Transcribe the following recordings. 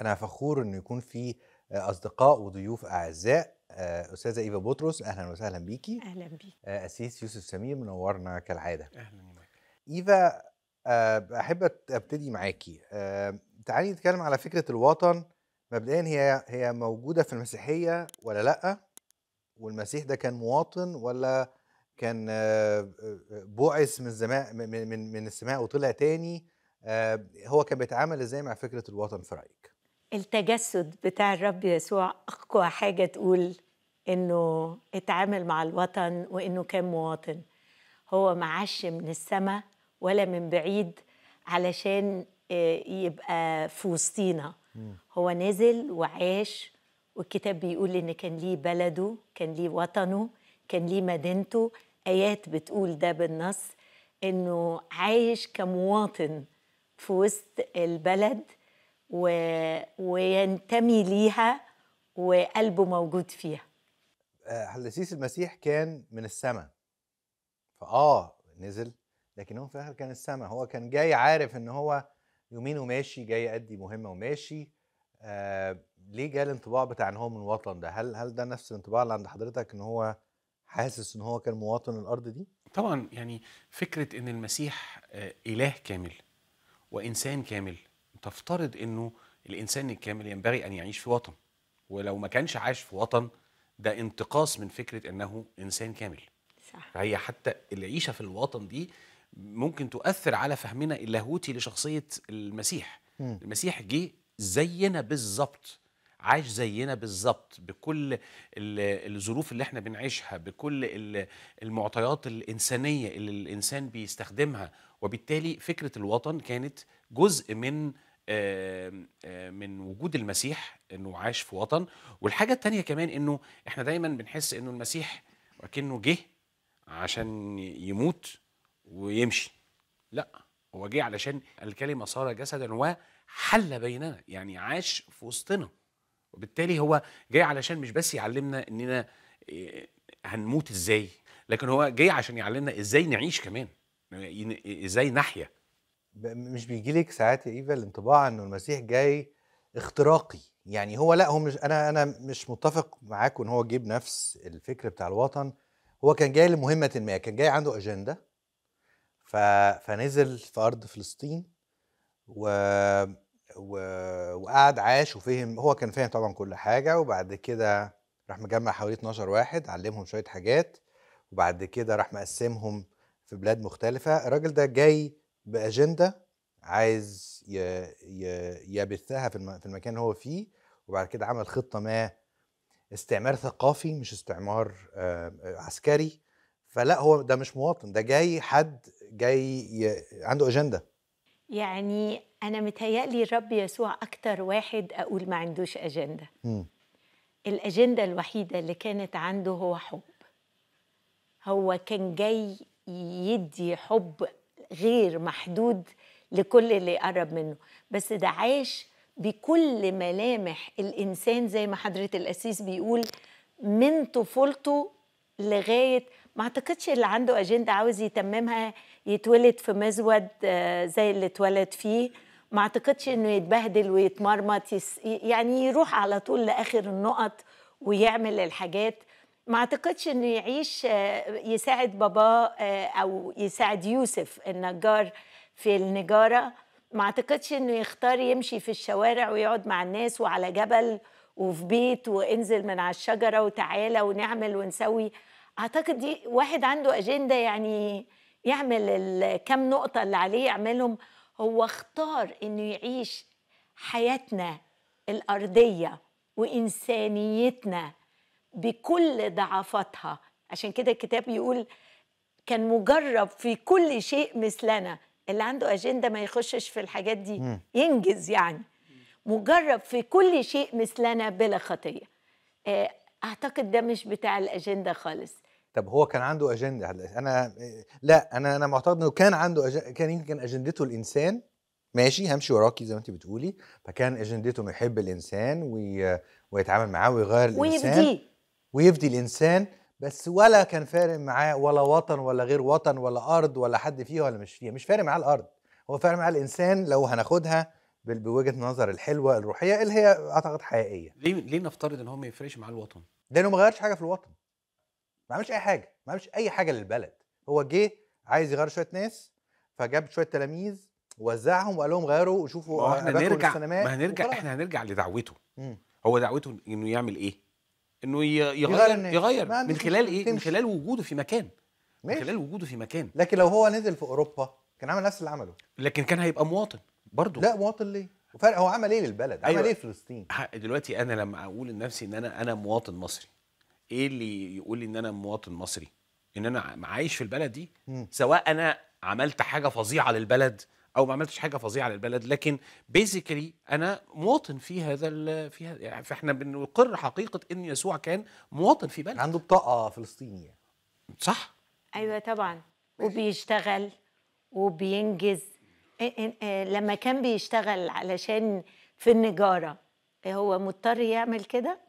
انا فخور انه يكون في آه، اصدقاء وضيوف اعزاء آه، استاذه ايفا بطرس اهلا وسهلا بيكي اهلا بيكي آه، اسيس يوسف سمير منورنا كالعاده اهلا بيك ايفا احب ابتدي معاكي تعالي نتكلم على فكره الوطن مبدئيا هي هي موجوده في المسيحيه ولا لا والمسيح ده كان مواطن ولا كان بعث من من من السماء وطلع تاني هو كان بيتعامل ازاي مع فكره الوطن في رايك التجسد بتاع الرب يسوع أقوى حاجة تقول إنه اتعامل مع الوطن وإنه كان مواطن هو معش من السماء ولا من بعيد علشان آه، يبقى في وسطينا هو نزل وعاش والكتاب بيقول ان كان ليه بلده كان ليه وطنه كان ليه مدينته ايات بتقول ده بالنص انه عايش كمواطن في وسط البلد و... وينتمي ليها وقلبه موجود فيها آه، لسيس المسيح كان من السماء فاه نزل لكن هو في الاخر كان السماء هو كان جاي عارف ان هو يومين وماشي جاي يأدي مهمه وماشي آه ليه جاء الانطباع بتاع ان هو من الوطن ده هل هل ده نفس الانطباع اللي عند حضرتك ان هو حاسس ان هو كان مواطن الارض دي طبعا يعني فكره ان المسيح آه، اله كامل وانسان كامل تفترض انه الانسان الكامل ينبغي ان يعيش في وطن ولو ما كانش عايش في وطن ده انتقاص من فكره انه انسان كامل صح فهي حتى العيشه في الوطن دي ممكن تؤثر على فهمنا اللاهوتي لشخصيه المسيح م. المسيح جه زينا بالظبط عاش زينا بالظبط بكل الظروف اللي احنا بنعيشها بكل المعطيات الانسانيه اللي الانسان بيستخدمها وبالتالي فكره الوطن كانت جزء من من وجود المسيح انه عاش في وطن والحاجه الثانيه كمان انه احنا دايما بنحس انه المسيح وكانه جه عشان يموت ويمشي لا هو جه علشان الكلمه صار جسدا وحل بيننا يعني عاش في وسطنا وبالتالي هو جاي علشان مش بس يعلمنا اننا آه، هنموت ازاي لكن هو جاي عشان يعلمنا ازاي نعيش كمان ازاي نحيا مش بيجي لك ساعات يا ايفا الانطباع انه المسيح جاي اختراقي يعني هو لا هو مش انا انا مش متفق معاك ان هو جه بنفس الفكر بتاع الوطن هو كان جاي لمهمه ما كان جاي عنده اجنده ف... فنزل في ارض فلسطين و... و... وقعد عاش وفهم هو كان فاهم طبعا كل حاجه وبعد كده راح مجمع حوالي 12 واحد علمهم شويه حاجات وبعد كده راح مقسمهم في بلاد مختلفه الراجل ده جاي باجنده عايز يبثها في المكان اللي هو فيه وبعد كده عمل خطه ما استعمار ثقافي مش استعمار آه، عسكري فلا هو ده مش مواطن ده جاي حد جاي عنده اجنده يعني انا متهيألي الرب يسوع اكتر واحد اقول ما عندوش اجنده م. الاجنده الوحيده اللي كانت عنده هو حب هو كان جاي يدي حب غير محدود لكل اللي قرب منه بس ده عاش بكل ملامح الإنسان زي ما حضرة الأسيس بيقول من طفولته لغاية ما أعتقدش اللي عنده أجندة عاوز يتممها يتولد في مزود آه، زي اللي اتولد فيه ما أعتقدش إنه يتبهدل ويتمرمط يعني يروح على طول لآخر النقط ويعمل الحاجات ما اعتقدش انه يعيش آه، يساعد باباه آه، او يساعد يوسف النجار في النجاره ما اعتقدش انه يختار يمشي في الشوارع ويقعد مع الناس وعلى جبل وفي بيت وانزل من على الشجره وتعالى ونعمل ونسوي اعتقد دي واحد عنده اجنده يعني يعمل الكم نقطه اللي عليه يعملهم هو اختار انه يعيش حياتنا الارضيه وانسانيتنا بكل ضعفاتها عشان كده الكتاب يقول كان مجرب في كل شيء مثلنا اللي عنده اجنده ما يخشش في الحاجات دي ينجز يعني مجرب في كل شيء مثلنا بلا خطيه آه، اعتقد ده مش بتاع الاجنده خالص طب هو كان عنده اجنده انا لا انا انا معتقد انه كان عنده أجنده كان يمكن اجندته الانسان ماشي همشي وراكي زي ما انت بتقولي فكان اجندته انه يحب الانسان وي... ويتعامل معاه ويغير الانسان ويبديه ويفدي الانسان بس ولا كان فارق معاه ولا وطن ولا غير وطن ولا ارض ولا حد فيها ولا مش فيها مش فارق معاه الارض هو فارق معاه الانسان لو هناخدها بوجهه النظر الحلوه الروحيه اللي هي اعتقد حقيقيه ليه ليه نفترض ان هو ما يفرقش معاه الوطن لانه ما غيرش حاجه في الوطن ما عملش اي حاجه ما عملش اي حاجه للبلد هو جه عايز يغير شويه ناس فجاب شويه تلاميذ وزعهم وقال لهم غيروا وشوفوا احنا نرجع ما هنرجع احنا هنرجع لدعوته مم. هو دعوته انه يعمل ايه انه يغير يغير, من خلال ايه؟ من خلال وجوده في مكان ماشي. من خلال وجوده في مكان لكن لو هو نزل في اوروبا كان عمل نفس اللي عمله لكن كان هيبقى مواطن برضه لا مواطن ليه؟ وفرق هو عمل ايه للبلد؟ أيوة. عمل ايه فلسطين؟ دلوقتي انا لما اقول لنفسي ان انا انا مواطن مصري ايه اللي يقول لي ان انا مواطن مصري؟ ان انا عايش في البلد دي سواء انا عملت حاجه فظيعه للبلد او ما عملتش حاجه فظيعه للبلد لكن بيزيكلي انا مواطن في هذا في هذا يعني فاحنا بنقر حقيقه ان يسوع كان مواطن في بلد عنده بطاقه فلسطينيه صح ايوه طبعا وبيشتغل وبينجز لما كان بيشتغل علشان في النجاره هو مضطر يعمل كده؟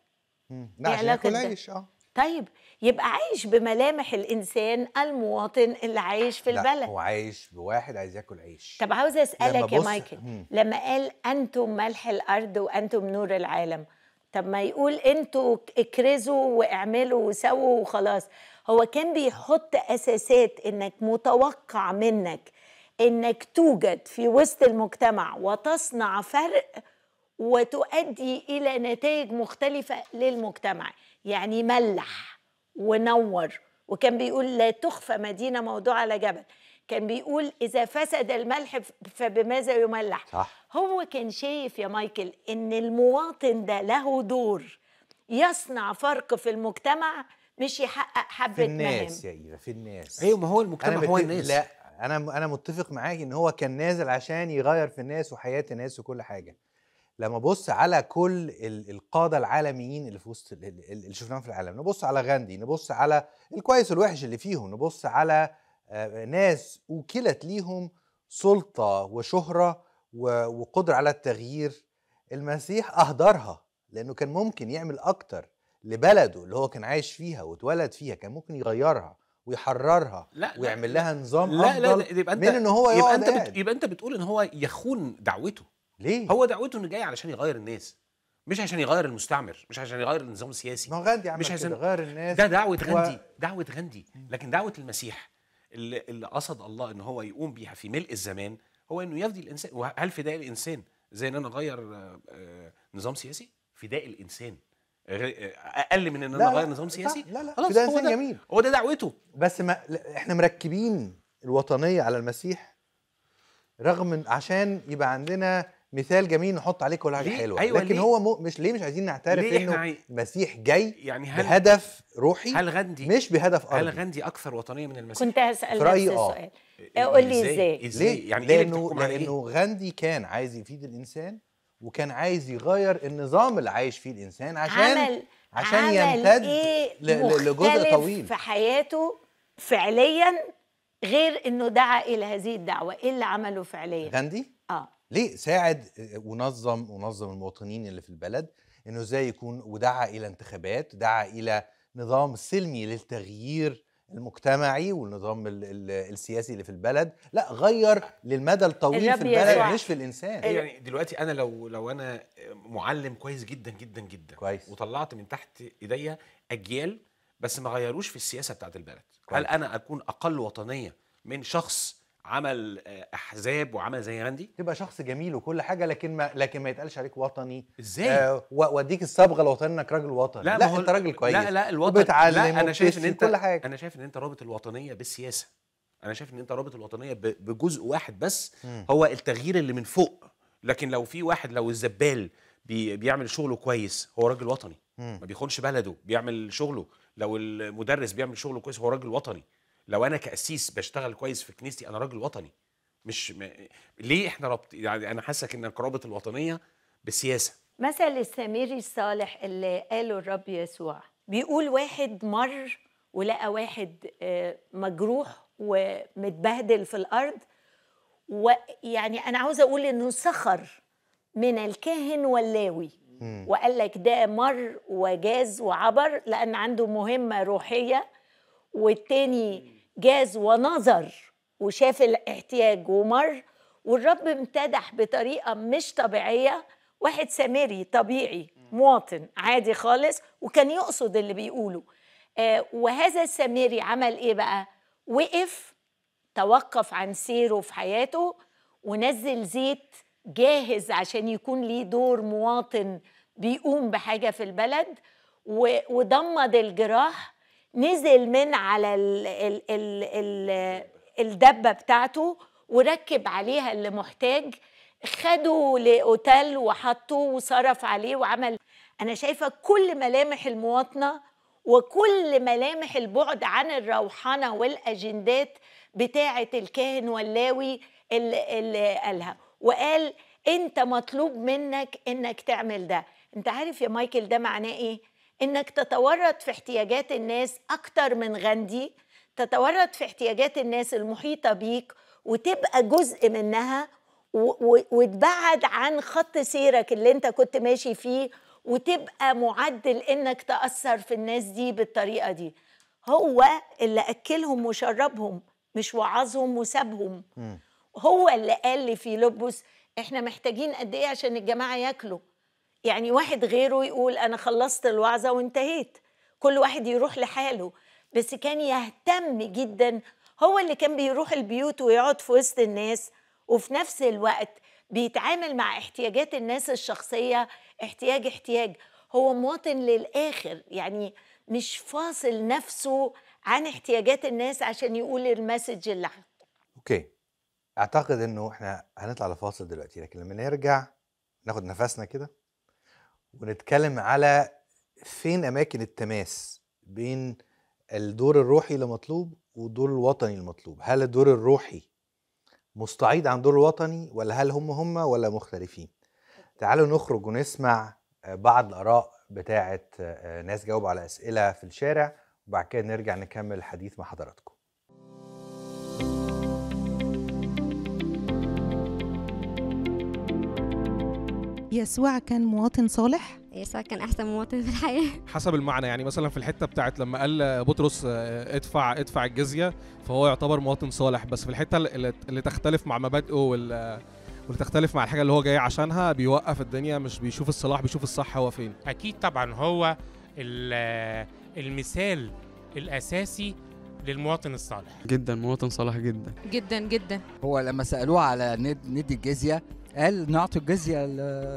لا عشان ياكل عيش اه طيب يبقى عايش بملامح الانسان المواطن اللي عايش في البلد لا هو عايش بواحد عايز ياكل عيش طب عاوزه اسالك يا مايكل مم. لما قال انتم ملح الارض وانتم نور العالم طب ما يقول انتوا اكرزوا واعملوا وسووا وخلاص هو كان بيحط اساسات انك متوقع منك انك توجد في وسط المجتمع وتصنع فرق وتؤدي الى نتائج مختلفه للمجتمع يعني ملح ونور وكان بيقول لا تخفى مدينه موضوع على جبل كان بيقول اذا فسد الملح فبماذا يملح صح. هو كان شايف يا مايكل ان المواطن ده له دور يصنع فرق في المجتمع مش يحقق حبه في الناس مهم. يا ايوه في الناس ايوه ما هو المجتمع أنا هو الناس لا انا انا متفق معاك ان هو كان نازل عشان يغير في الناس وحياه الناس وكل حاجه لما ابص على كل القاده العالميين اللي في وسط اللي شفناهم في العالم نبص على غاندي نبص على الكويس والوحش اللي فيهم نبص على آه، ناس وكلت ليهم سلطه وشهره وقدره على التغيير المسيح اهدرها لانه كان ممكن يعمل اكتر لبلده اللي هو كان عايش فيها واتولد فيها كان ممكن يغيرها ويحررها لا ويعمل لها نظام لا افضل لا لا يبقى انت من ان هو يبقى انت يبقى انت بتقول ان هو يخون دعوته ليه؟ هو دعوته انه جاي علشان يغير الناس مش عشان يغير المستعمر مش عشان يغير النظام السياسي ما هو غاندي عمل مش عشان يغير الناس ده دعوه و... غاندي دعوه غاندي لكن دعوه المسيح اللي, اللي قصد الله ان هو يقوم بيها في ملء الزمان هو انه يفدي الانسان وهل فداء الانسان زي ان انا اغير آه، آه، نظام سياسي فداء الانسان آه، اقل من ان انا اغير نظام سياسي لا لا, لا فداء الانسان جميل هو ده دعوته بس ما احنا مركبين الوطنيه على المسيح رغم عشان يبقى عندنا مثال جميل نحط عليه كل حاجه حلوه أيوة لكن ليه؟ هو م... مش ليه مش عايزين نعترف انه عاي... المسيح جاي يعني هل... بهدف روحي هل غندي مش بهدف ارضي هل غندي اكثر وطنيه من المسيح كنت هسال نفس آه. السؤال إيه، قول لي ازاي ازاي يعني إيه لانه إيه لانه غاندي كان عايز يفيد الانسان وكان عايز يغير النظام اللي عايش فيه الانسان عشان عمل عشان عمل يمتد إيه ل... لجزء طويل في حياته فعليا غير انه دعا الى هذه الدعوه ايه اللي عمله فعليا غاندي اه ليه ساعد ونظم آه، ونظم المواطنين اللي في البلد انه ازاي يكون ودعا الى انتخابات دعا الى نظام سلمي للتغيير المجتمعي والنظام السياسي اللي في البلد لا غير للمدى الطويل في البلد يعني مش في الانسان يعني دلوقتي انا لو لو انا آه، معلم كويس جدا جدا جدا كويس. وطلعت من تحت ايديا اجيال بس ما غيروش في السياسه بتاعت البلد كويس. هل انا اكون اقل وطنيه من شخص عمل آه، احزاب وعمل زي غاندي تبقى شخص جميل وكل حاجه لكن ما لكن ما يتقالش عليك وطني ازاي آه واديك الصبغه الوطنيه انك راجل وطني لا, لا انت راجل كويس لا لا الوطن لا انا شايف ان انت كل حاجة. انا شايف ان انت رابط الوطنيه بالسياسه انا شايف ان انت رابط الوطنيه بجزء واحد بس م. هو التغيير اللي من فوق لكن لو في واحد لو الزبال بي بيعمل شغله كويس هو راجل وطني م. ما بيخونش بلده بيعمل شغله لو المدرس بيعمل شغله كويس هو راجل وطني لو انا كاسيس بشتغل كويس في كنيستي انا راجل وطني مش م... ليه احنا ربط يعني انا حاسك انك رابط الوطنيه بالسياسه مثل السميري الصالح اللي قاله الرب يسوع بيقول واحد مر ولقى واحد آه، مجروح ومتبهدل في الارض ويعني انا عاوزه اقول انه سخر من الكاهن واللاوي وقال لك ده مر وجاز وعبر لان عنده مهمه روحيه والتاني جاز ونظر وشاف الاحتياج ومر والرب امتدح بطريقه مش طبيعيه واحد سامري طبيعي مواطن عادي خالص وكان يقصد اللي بيقوله آه وهذا السامري عمل ايه بقى وقف توقف عن سيره في حياته ونزل زيت جاهز عشان يكون ليه دور مواطن بيقوم بحاجه في البلد وضمد الجراح نزل من على ال ال ال الـ الدبه بتاعته وركب عليها اللي محتاج خده لاوتيل وحطه وصرف عليه وعمل انا شايفه كل ملامح المواطنه وكل ملامح البعد عن الروحانه والاجندات بتاعه الكاهن واللاوي اللي, اللي قالها وقال انت مطلوب منك انك تعمل ده انت عارف يا مايكل ده معناه ايه انك تتورط في احتياجات الناس اكتر من غاندي تتورط في احتياجات الناس المحيطه بيك وتبقى جزء منها وتبعد عن خط سيرك اللي انت كنت ماشي فيه وتبقى معدل انك تاثر في الناس دي بالطريقه دي هو اللي اكلهم وشربهم مش وعظهم وسابهم هو اللي قال لفيلبس احنا محتاجين قد ايه عشان الجماعه ياكلوا يعني واحد غيره يقول أنا خلصت الوعظة وانتهيت كل واحد يروح لحاله بس كان يهتم جدا هو اللي كان بيروح البيوت ويقعد في وسط الناس وفي نفس الوقت بيتعامل مع احتياجات الناس الشخصية احتياج احتياج هو مواطن للآخر يعني مش فاصل نفسه عن احتياجات الناس عشان يقول المسج اللي عنده اوكي اعتقد انه احنا هنطلع لفاصل دلوقتي لكن لما نرجع ناخد نفسنا كده ونتكلم على فين اماكن التماس بين الدور الروحي اللي مطلوب والدور الوطني المطلوب هل الدور الروحي مستعيد عن دور الوطني ولا هل هم هم ولا مختلفين تعالوا نخرج ونسمع بعض الاراء بتاعه آه، ناس جاوب على اسئله في الشارع وبعد كده نرجع نكمل الحديث مع حضراتكم يسوع كان مواطن صالح يسوع كان احسن مواطن في الحياه حسب المعنى يعني مثلا في الحته بتاعت لما قال بطرس آه، ادفع ادفع الجزيه فهو يعتبر مواطن صالح بس في الحته اللي تختلف مع مبادئه وال وتختلف مع الحاجه اللي هو جاي عشانها بيوقف الدنيا مش بيشوف الصلاح بيشوف الصح هو فين اكيد طبعا هو المثال الاساسي للمواطن الصالح جدا مواطن صالح جدا جدا جدا هو لما سالوه على ندي الجزيه قال نعطي الجزيه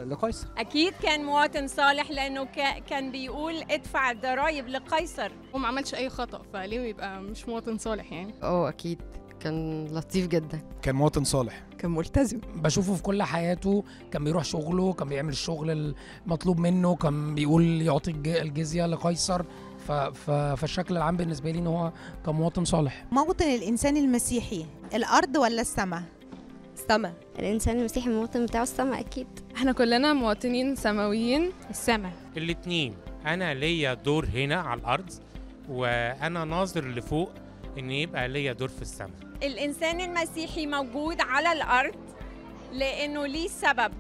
لقيصر اكيد كان مواطن صالح لانه كان بيقول ادفع الضرايب لقيصر هو ما عملش اي خطا فليه يبقى مش مواطن صالح يعني اه اكيد كان لطيف جدا كان مواطن صالح كان ملتزم بشوفه في كل حياته كان بيروح شغله كان بيعمل الشغل المطلوب منه كان بيقول يعطي الجزيه لقيصر فالشكل العام بالنسبه لي ان هو كان مواطن صالح موطن الانسان المسيحي الارض ولا السماء سما الانسان المسيحي المواطن بتاعه السما اكيد احنا كلنا مواطنين سماويين السما الاتنين انا ليا دور هنا على الارض وانا ناظر لفوق ان يبقى ليا دور في السما الانسان المسيحي موجود على الارض لانه ليه سبب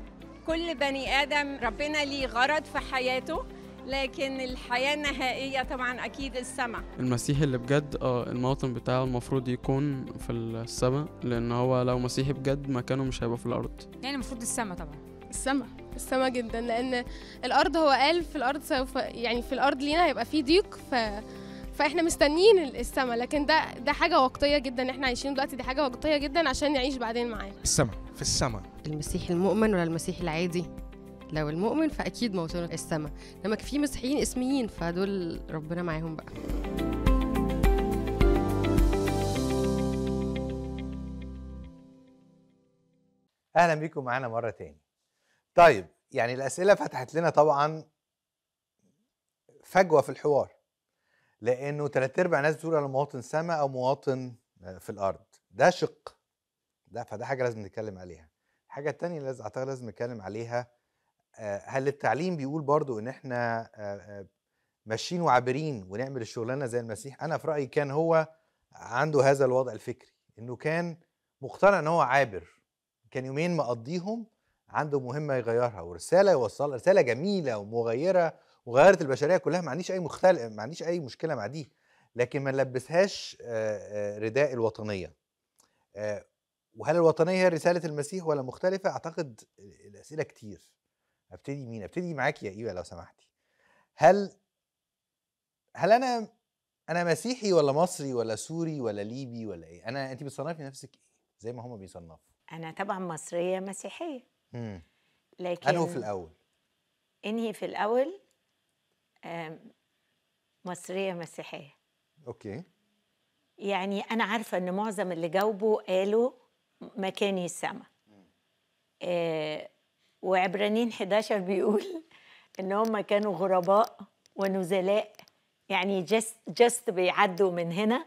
كل بني ادم ربنا ليه غرض في حياته لكن الحياه النهائيه طبعا اكيد السماء المسيح اللي بجد اه الموطن بتاعه المفروض يكون في السماء لان هو لو مسيحي بجد مكانه مش هيبقى في الارض يعني المفروض السماء طبعا السماء السماء جدا لان الارض هو قال في الارض سوف يعني في الارض لينا هيبقى في ضيق ف فاحنا مستنيين السما لكن ده ده حاجه وقتيه جدا احنا عايشين دلوقتي دي حاجه وقتيه جدا عشان نعيش بعدين معاه السما في السما المسيح المؤمن ولا المسيح العادي لو المؤمن فاكيد موطنه السماء انما في مسيحيين اسميين فدول ربنا معاهم بقى اهلا بيكم معانا مره تاني طيب يعني الاسئله فتحت لنا طبعا فجوه في الحوار لانه ثلاث ارباع الناس بتقول انا مواطن سماء او مواطن آه، في الارض ده شق ده فده حاجه لازم نتكلم عليها الحاجه التانية اللي اعتقد لازم نتكلم عليها آه، هل التعليم بيقول برضو ان احنا آه، آه، ماشيين وعابرين ونعمل الشغلانه زي المسيح انا في رايي كان هو عنده هذا الوضع الفكري انه كان مقتنع ان هو عابر كان يومين مقضيهم عنده مهمه يغيرها ورساله يوصلها رساله جميله ومغيره وغيرت البشريه كلها ما عنديش اي مختلف ما عنديش اي مشكله مع دي لكن ما نلبسهاش رداء الوطنيه وهل الوطنيه هي رساله المسيح ولا مختلفه اعتقد الاسئله كتير ابتدي مين ابتدي معاك يا ايوه لو سمحتي هل هل انا انا مسيحي ولا مصري ولا سوري ولا ليبي ولا ايه انا انت بتصنفي نفسك ايه زي ما هم بيصنفوا انا طبعا مصريه مسيحيه امم لكن انهي في الاول انهي في الاول مصريه مسيحيه اوكي يعني انا عارفه ان معظم اللي جاوبوا قالوا مكاني السما آه وعبرانين 11 بيقول ان هم كانوا غرباء ونزلاء يعني جست جست بيعدوا من هنا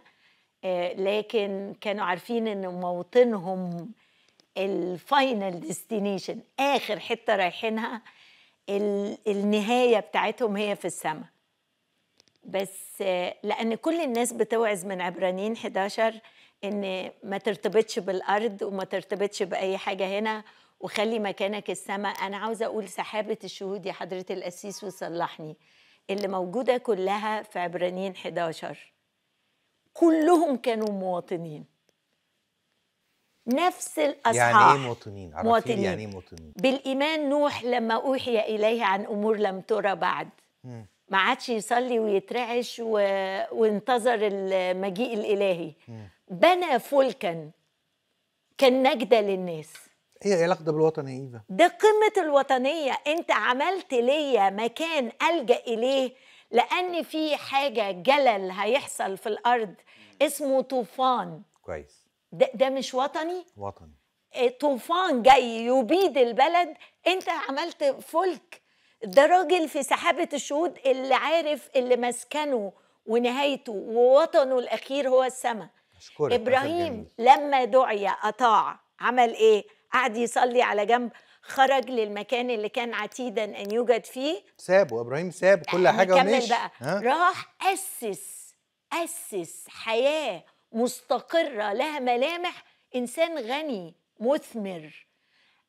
آه، لكن كانوا عارفين ان موطنهم الفاينل ديستنيشن اخر حته رايحينها النهايه بتاعتهم هي في السماء بس آه، لان كل الناس بتوعز من عبرانيين 11 ان ما ترتبطش بالارض وما ترتبطش باي حاجه هنا وخلي مكانك السماء أنا عاوزة أقول سحابة الشهود يا حضرة القسيس وصلحني اللي موجودة كلها في عبرانيين 11 كلهم كانوا مواطنين نفس الأصحاح يعني إيه مواطنين؟ مواطنين يعني إيه مواطنين؟ بالإيمان نوح لما أوحي إليه عن أمور لم ترى بعد ما عادش يصلي ويترعش و... وانتظر المجيء الإلهي بنى فلكا كان نجدة للناس ايه علاقتها بالوطنيه ده قمه الوطنيه انت عملت ليا مكان الجا اليه لان في حاجه جلل هيحصل في الارض اسمه طوفان كويس ده, ده مش وطني وطني آه، طوفان جاي يبيد البلد انت عملت فلك ده راجل في سحابه الشهود اللي عارف اللي مسكنه ونهايته ووطنه الاخير هو السماء ابراهيم لما دعي اطاع عمل ايه قعد يصلي على جنب خرج للمكان اللي كان عتيدا ان يوجد فيه سابه ابراهيم ساب كل حاجه ومشي بقى راح اسس اسس حياه مستقره لها ملامح انسان غني مثمر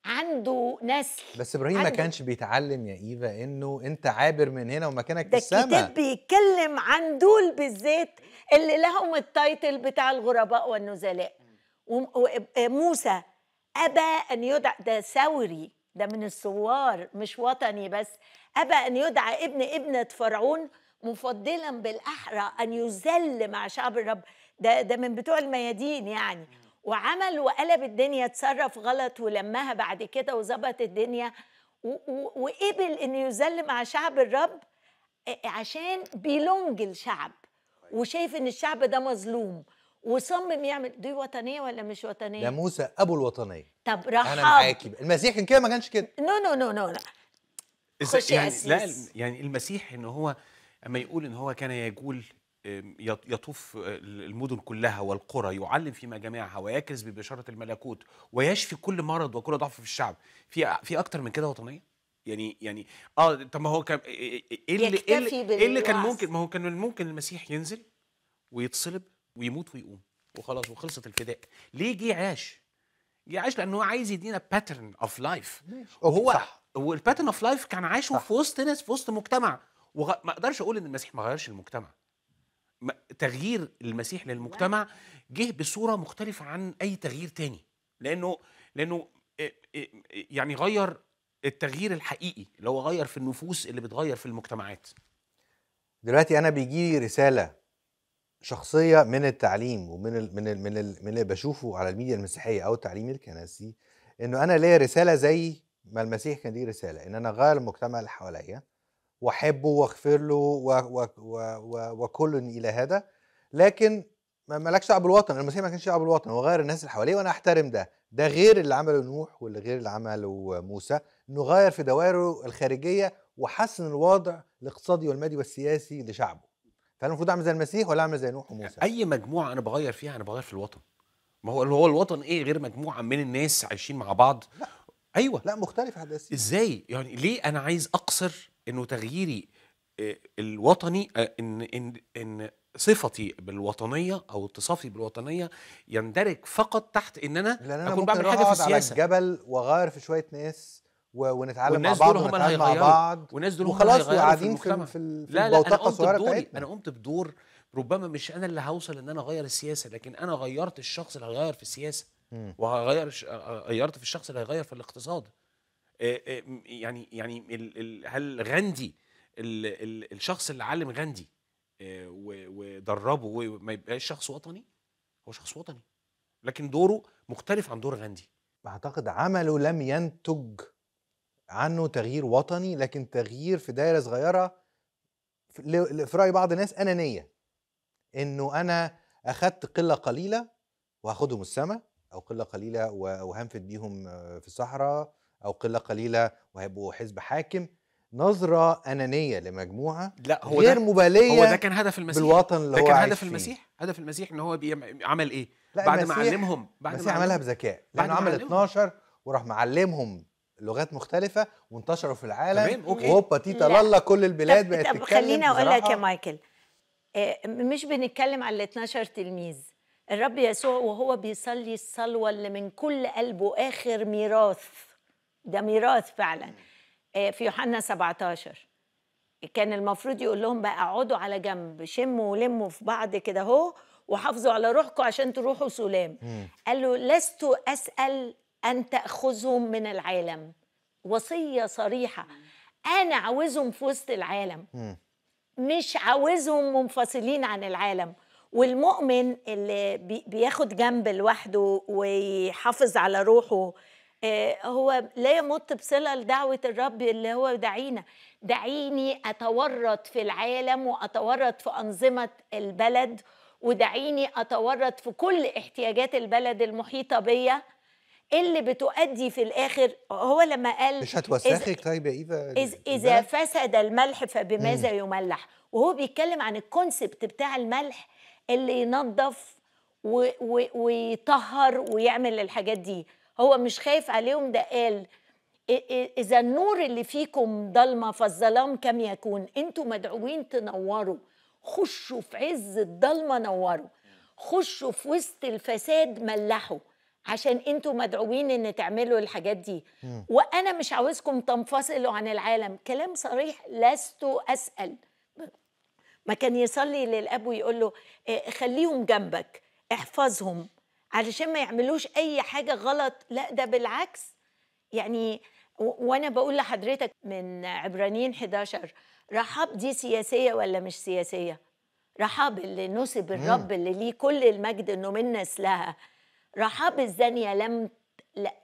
عنده نسل بس ابراهيم عنده... ما كانش بيتعلم يا ايفا انه انت عابر من هنا ومكانك في السماء ده بيتكلم عن دول بالذات اللي لهم التايتل بتاع الغرباء والنزلاء وموسى أبى أن يدعى ده ثوري ده من الثوار مش وطني بس أبى أن يدعى ابن ابنة فرعون مفضلا بالأحرى أن يذل مع شعب الرب ده, ده من بتوع الميادين يعني وعمل وقلب الدنيا اتصرف غلط ولمها بعد كده وظبط الدنيا وقبل أن يذل مع شعب الرب عشان بيلونج الشعب طيب. وشايف ان الشعب ده مظلوم وصمم يعمل دي وطنيه ولا مش وطنيه؟ ده موسى ابو الوطنيه طب رحب انا معاكي المسيح كان كده ما كانش كده نو نو نو نو لا يعني لا يعني المسيح ان هو اما يقول ان هو كان يجول يطوف آه، المدن كلها والقرى يعلم في مجامعها ويكرز ببشاره الملكوت ويشفي كل مرض وكل ضعف في الشعب في في اكتر من كده وطنيه يعني يعني اه طب ما هو كان ايه, إيه،, إيه اللي إيه, ايه اللي, كان ممكن ما هو كان ممكن المسيح ينزل ويتصلب ويموت ويقوم وخلاص وخلصت الفداء ليه جه عاش جه عاش لان هو عايز يدينا باترن اوف لايف وهو صح. والباترن اوف لايف كان عاشه في وسط ناس في وسط مجتمع وما اقدرش اقول ان المسيح ما غيرش المجتمع تغيير المسيح للمجتمع جه بصوره مختلفه عن اي تغيير تاني لانه لانه يعني غير التغيير الحقيقي اللي هو غير في النفوس اللي بتغير في المجتمعات دلوقتي انا بيجي رساله شخصيه من التعليم ومن الـ من الـ من, الـ من اللي بشوفه على الميديا المسيحيه او التعليم الكنسي انه انا ليا رساله زي ما المسيح كان ليه رساله ان انا اغير المجتمع اللي حواليا واحبه واغفر له وكل الى هذا لكن مالكش دعوه بالوطن المسيح ما كانش دعوه بالوطن هو غير الناس اللي حواليه وانا احترم ده ده غير اللي عمله نوح واللي غير اللي عمله موسى انه غير في دوائره الخارجيه وحسن الوضع الاقتصادي والمادي والسياسي لشعبه فالمفروض المفروض اعمل زي المسيح ولا اعمل زي نوح وموسى اي مجموعه انا بغير فيها انا بغير في الوطن ما هو هو الوطن ايه غير مجموعه من الناس عايشين مع بعض لا. ايوه لا مختلف هندسي ازاي يعني ليه انا عايز اقصر انه تغييري آه، الوطني آه، ان ان ان صفتي بالوطنيه او اتصافي بالوطنيه يندرج فقط تحت ان انا, لأن أنا اكون بعمل حاجه في السياسه على الجبل واغير في شويه ناس ونتعلم مع بعض هم مع بعض والناس دول وخلاص وقاعدين في, في, في, في لا لا انا قمت بدوري انا قمت بدور ربما مش انا اللي هوصل ان انا اغير السياسه لكن انا غيرت الشخص اللي هيغير في السياسه وهغير غيرت في الشخص اللي هيغير في الاقتصاد يعني يعني هل غاندي الشخص اللي علم غاندي ودربه وما يبقاش شخص وطني هو شخص وطني لكن دوره مختلف عن دور غاندي اعتقد عمله لم ينتج عنه تغيير وطني لكن تغيير في دايره صغيره في راي بعض الناس انانيه انه انا اخذت قله قليله وهاخدهم السماء او قله قليله وهنفد بيهم في الصحراء او قله قليله وهيبقوا حزب حاكم نظرة أنانية لمجموعة لا هو غير مبالية هو ده كان هدف المسيح بالوطن اللي ده هو كان هدف فيه. المسيح هدف المسيح إن هو عمل إيه؟ لا بعد ما علمهم بعد ما عملها بذكاء لأنه عمل 12 وراح معلمهم لغات مختلفه وانتشروا في العالم تمام اوكي هوبا تيتا لالا كل البلاد بقت تتكلم خليني اقول لك يا مايكل آه، مش بنتكلم على ال 12 تلميذ الرب يسوع وهو بيصلي الصلوه اللي من كل قلبه اخر ميراث ده ميراث فعلا آه، في يوحنا 17 كان المفروض يقول لهم بقى اقعدوا على جنب شموا ولموا في بعض كده اهو وحافظوا على روحكم عشان تروحوا سلام قال له لست اسال أن تأخذهم من العالم وصية صريحة أنا عاوزهم في وسط العالم مش عاوزهم منفصلين عن العالم والمؤمن اللي بياخد جنب لوحده ويحافظ على روحه آه، هو لا يمت بصلة لدعوة الرب اللي هو دعينا دعيني أتورط في العالم وأتورط في أنظمة البلد ودعيني أتورط في كل احتياجات البلد المحيطة بيا اللي بتؤدي في الاخر هو لما قال مش هتوسخك طيب يا ايفا اذا اذا فسد الملح فبماذا يملح وهو بيتكلم عن الكونسبت بتاع الملح اللي ينظف ويطهر ويعمل الحاجات دي هو مش خايف عليهم ده قال إذا النور اللي فيكم ضلمة فالظلام كم يكون انتم مدعوين تنوروا خشوا في عز الضلمة نوروا خشوا في وسط الفساد ملحوا عشان انتوا مدعوين ان تعملوا الحاجات دي وانا مش عاوزكم تنفصلوا عن العالم كلام صريح لست اسال ما كان يصلي للاب ويقول له آه، خليهم جنبك احفظهم علشان ما يعملوش اي حاجه غلط لا ده بالعكس يعني وانا بقول لحضرتك من عبرانيين 11 رحاب دي سياسيه ولا مش سياسيه رحاب اللي نسب الرب اللي ليه كل المجد انه من لها رحاب الزانية لم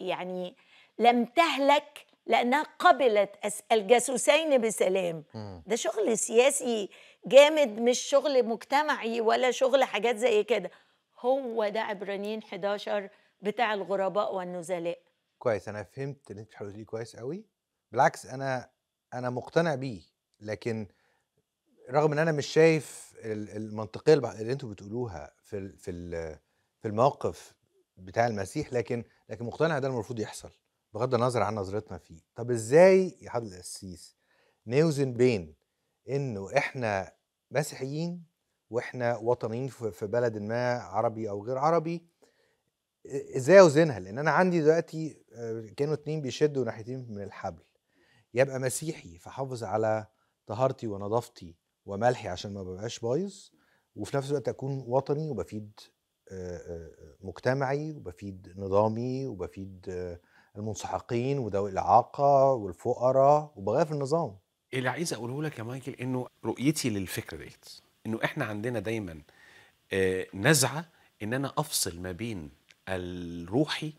يعني لم تهلك لأنها قبلت الجاسوسين بسلام ده شغل سياسي جامد مش شغل مجتمعي ولا شغل حاجات زي كده هو ده عبرانيين 11 بتاع الغرباء والنزلاء كويس انا فهمت اللي انت بتحاولي كويس قوي بالعكس انا انا مقتنع بيه لكن رغم ان انا مش شايف المنطقيه اللي انتوا بتقولوها في في في المواقف بتاع المسيح لكن لكن مقتنع ده المفروض يحصل بغض النظر عن نظرتنا فيه طب ازاي يا حضرة القسيس نوزن بين انه احنا مسيحيين واحنا وطنيين في بلد ما عربي او غير عربي ازاي اوزنها لان انا عندي دلوقتي آه، كانوا اتنين بيشدوا ناحيتين من الحبل يبقى مسيحي فحافظ على طهارتي ونظافتي وملحي عشان ما ببقاش بايظ وفي نفس الوقت اكون وطني وبفيد مجتمعي وبفيد نظامي وبفيد المنسحقين وذوي الاعاقه والفقراء وبغير في النظام اللي عايز اقوله لك يا مايكل انه رؤيتي للفكره ديت انه احنا عندنا دايما آه، نزعه ان انا افصل ما بين الروحي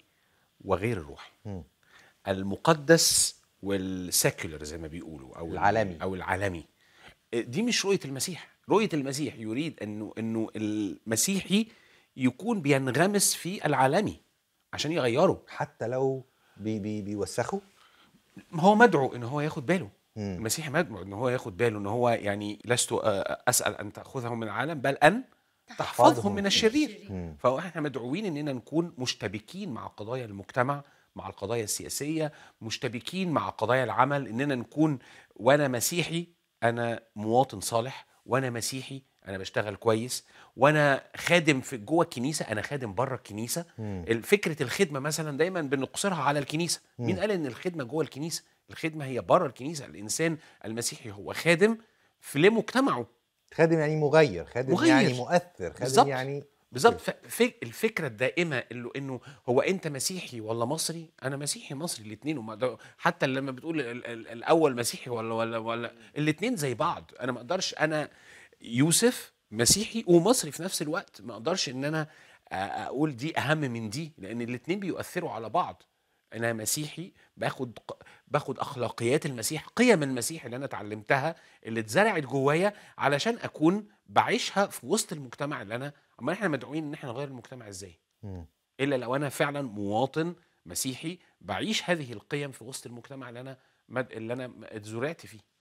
وغير الروحي م. المقدس والسيكولر زي ما بيقولوا او العالمي او العالمي آه، دي مش رؤيه المسيح رؤيه المسيح يريد انه انه المسيحي يكون بينغمس في العالمي عشان يغيره حتى لو بي بي بيوسخه هو مدعو ان هو ياخد باله مم. المسيح مدعو ان هو ياخد باله ان هو يعني لست آه، اسال ان تاخذهم من العالم بل ان تحفظهم, من الشرير فاحنا مدعوين اننا نكون مشتبكين مع قضايا المجتمع مع القضايا السياسيه مشتبكين مع قضايا العمل اننا نكون وانا مسيحي انا مواطن صالح وانا مسيحي انا بشتغل كويس وانا خادم في جوه الكنيسه انا خادم بره الكنيسه مم. فكره الخدمه مثلا دايما بنقصرها على الكنيسه مم. مين قال ان الخدمه جوه الكنيسه الخدمه هي بره الكنيسه الانسان المسيحي هو خادم في لمجتمعه خادم يعني مغير خادم يعني مغير. يعني مؤثر خادم بالزبط. يعني بالظبط الفكره الدائمه اللي انه هو انت مسيحي ولا مصري انا مسيحي مصري الاثنين حتى لما بتقول الاول مسيحي ولا ولا ولا الاثنين زي بعض انا ما اقدرش انا يوسف مسيحي ومصري في نفس الوقت ما اقدرش ان انا اقول دي اهم من دي لان الاثنين بيؤثروا على بعض انا مسيحي باخد باخد اخلاقيات المسيح قيم المسيح اللي انا اتعلمتها اللي اتزرعت جوايا علشان اكون بعيشها في وسط المجتمع اللي انا اما احنا مدعوين ان احنا نغير المجتمع ازاي الا لو انا فعلا مواطن مسيحي بعيش هذه القيم في وسط المجتمع اللي انا اللي انا اتزرعت فيه